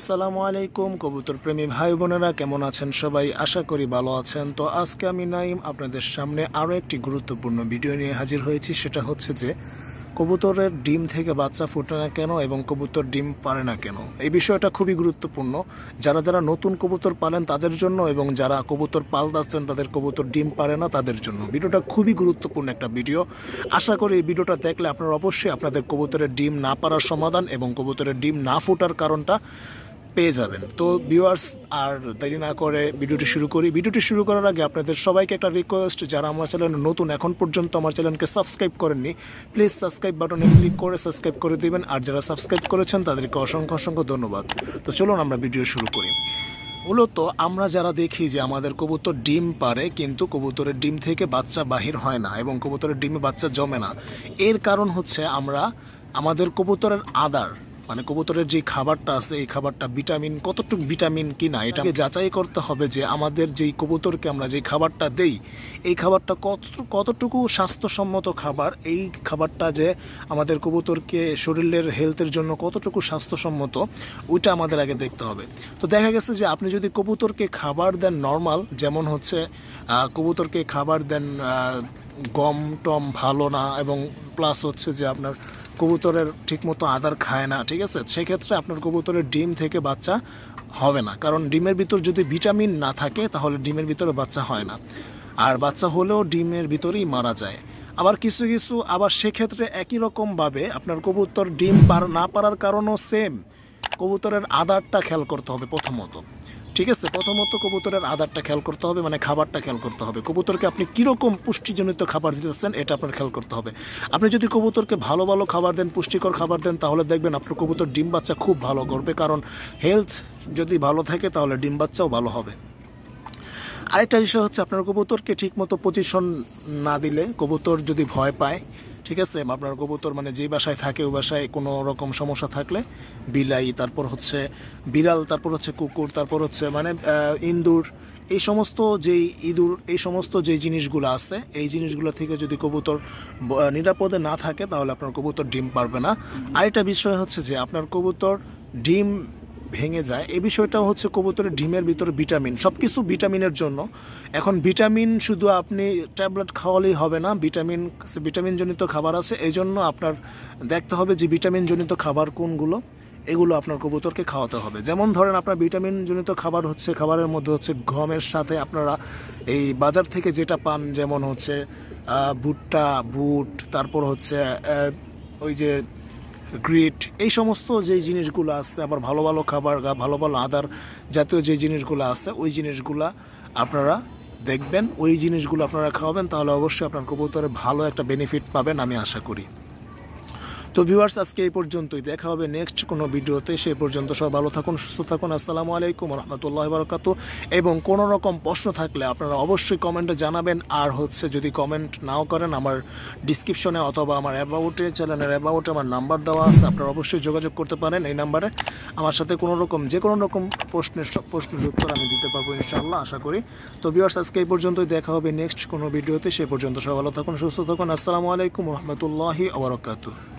আসসালামু আলাইকুম কবুতর প্রেমী ভাই বোনেরা কেমন আছেন সবাই আশা করি ভালো আছেন তো আজকে আমি নাইম আপনাদের সামনে আরও একটি গুরুত্বপূর্ণ ভিডিও নিয়ে হাজির হয়েছি সেটা হচ্ছে যে কবুতরের ডিম থেকে বাচ্চা ফোটে না কেন এবং কবুতর ডিম পারে না কেন এই বিষয়টা খুবই গুরুত্বপূর্ণ যারা যারা নতুন কবুতর পালেন তাদের জন্য এবং যারা কবুতর আসছেন তাদের কবুতর ডিম পারে না তাদের জন্য ভিডিওটা খুবই গুরুত্বপূর্ণ একটা ভিডিও আশা করি এই ভিডিওটা দেখলে আপনারা অবশ্যই আপনাদের কবুতরের ডিম না পারার সমাধান এবং কবুতরের ডিম না ফোটার কারণটা পেয়ে যাবেন তো ভিউয়ার্স আর দেরি না করে ভিডিওটি শুরু করি ভিডিওটি শুরু করার আগে আপনাদের সবাইকে একটা রিকোয়েস্ট যারা আমার চ্যানেল নতুন এখন পর্যন্ত আমার চ্যানেলকে সাবস্ক্রাইব করেননি প্লিজ সাবস্ক্রাইব বাটনে ক্লিক করে সাবস্ক্রাইব করে দেবেন আর যারা সাবস্ক্রাইব করেছেন তাদেরকে অসংখ্য অসংখ্য ধন্যবাদ তো চলুন আমরা ভিডিও শুরু করি মূলত আমরা যারা দেখি যে আমাদের কবুতর ডিম পারে কিন্তু কবুতরের ডিম থেকে বাচ্চা বাহির হয় না এবং কবুতরের ডিমে বাচ্চা জমে না এর কারণ হচ্ছে আমরা আমাদের কবুতরের আদার মানে কবুতরের যে খাবারটা আছে এই খাবারটা ভিটামিন কতটুকু ভিটামিন কি না এটাকে যাচাই করতে হবে যে আমাদের যেই কবুতরকে আমরা যেই খাবারটা দেই এই খাবারটা কত কতটুকু স্বাস্থ্যসম্মত খাবার এই খাবারটা যে আমাদের কবুতরকে শরীরের হেলথের জন্য কতটুকু স্বাস্থ্যসম্মত ওইটা আমাদের আগে দেখতে হবে তো দেখা গেছে যে আপনি যদি কবুতরকে খাবার দেন নর্মাল যেমন হচ্ছে কবুতরকে খাবার দেন গম টম ভালো না এবং প্লাস হচ্ছে যে আপনার কবুতরের ঠিকমতো আদার খায় না ঠিক আছে সেক্ষেত্রে আপনার কবুতরের ডিম থেকে বাচ্চা হবে না কারণ ডিমের ভিতর যদি ভিটামিন না থাকে তাহলে ডিমের ভিতরে বাচ্চা হয় না আর বাচ্চা হলেও ডিমের ভিতরেই মারা যায় আবার কিছু কিছু আবার সেক্ষেত্রে একই রকমভাবে আপনার কবুতর ডিম পার না পারার কারণও সেম কবুতরের আদারটা খেয়াল করতে হবে প্রথমত ঠিক আছে প্রথমত কবুতরের আদারটা খেয়াল করতে হবে মানে খাবারটা খেয়াল করতে হবে কবুতরকে আপনি কীরকম পুষ্টিজনিত খাবার দিতেছেন এটা আপনার খেয়াল করতে হবে আপনি যদি কবুতরকে ভালো ভালো খাবার দেন পুষ্টিকর খাবার দেন তাহলে দেখবেন আপনার কবুতর ডিম বাচ্চা খুব ভালো করবে কারণ হেলথ যদি ভালো থাকে তাহলে ডিম বাচ্চাও ভালো হবে আরেকটা বিষয় হচ্ছে আপনার কবুতরকে ঠিকমতো পজিশন না দিলে কবুতর যদি ভয় পায় ঠিক আছে আপনার কবুতর মানে যে বাসায় থাকে ওই বাসায় কোনো রকম সমস্যা থাকলে বিলাই তারপর হচ্ছে বিড়াল তারপর হচ্ছে কুকুর তারপর হচ্ছে মানে ইন্দুর এই সমস্ত যেই ইঁদুর এই সমস্ত যে জিনিসগুলো আছে এই জিনিসগুলো থেকে যদি কবুতর নিরাপদে না থাকে তাহলে আপনার কবুতর ডিম পারবে না আরেকটা বিষয় হচ্ছে যে আপনার কবুতর ডিম ভেঙে যায় এই বিষয়টা হচ্ছে কবুতরের ডিমের ভিতরে ভিটামিন সব কিছু ভিটামিনের জন্য এখন ভিটামিন শুধু আপনি ট্যাবলেট খাওয়ালেই হবে না ভিটামিন ভিটামিনজনিত খাবার আছে এই জন্য আপনার দেখতে হবে যে ভিটামিনজনিত খাবার কোনগুলো এগুলো আপনার কবুতরকে খাওয়াতে হবে যেমন ধরেন আপনার ভিটামিনজনিত খাবার হচ্ছে খাবারের মধ্যে হচ্ছে গমের সাথে আপনারা এই বাজার থেকে যেটা পান যেমন হচ্ছে ভুট্টা বুট তারপর হচ্ছে ওই যে গ্রিট এই সমস্ত যে জিনিসগুলো আছে আবার ভালো ভালো খাবার ভালো ভালো আদার জাতীয় যে জিনিসগুলো আছে ওই জিনিসগুলো আপনারা দেখবেন ওই জিনিসগুলো আপনারা খাওয়াবেন তাহলে অবশ্যই আপনার কবুতরে ভালো একটা বেনিফিট পাবেন আমি আশা করি তো ভিউয়ার্স আজকে এই পর্যন্তই দেখা হবে নেক্সট কোনো ভিডিওতে সে পর্যন্ত সব ভালো থাকুন সুস্থ থাকুন আসসালামু আলাইকুম রহমতুল্লাহ বরকাত এবং কোন রকম প্রশ্ন থাকলে আপনারা অবশ্যই কমেন্টে জানাবেন আর হচ্ছে যদি কমেন্ট নাও করেন আমার ডিসক্রিপশনে অথবা আমার অ্যাবাউটে চ্যানেলের অ্যাবাউটে আমার নাম্বার দেওয়া আছে আপনারা অবশ্যই যোগাযোগ করতে পারেন এই নাম্বারে আমার সাথে কোনো রকম যে কোনো রকম প্রশ্নের সব প্রশ্নের উত্তর আমি দিতে পারবো ইনশাআল্লাহ আশা করি তো ভিউয়ার্স আজকে এই পর্যন্তই দেখা হবে নেক্সট কোনো ভিডিওতে সে পর্যন্ত সব ভালো থাকুন সুস্থ থাকুন আসসালামু আলাইকুম রহমতুল্লাহি আবরকাতু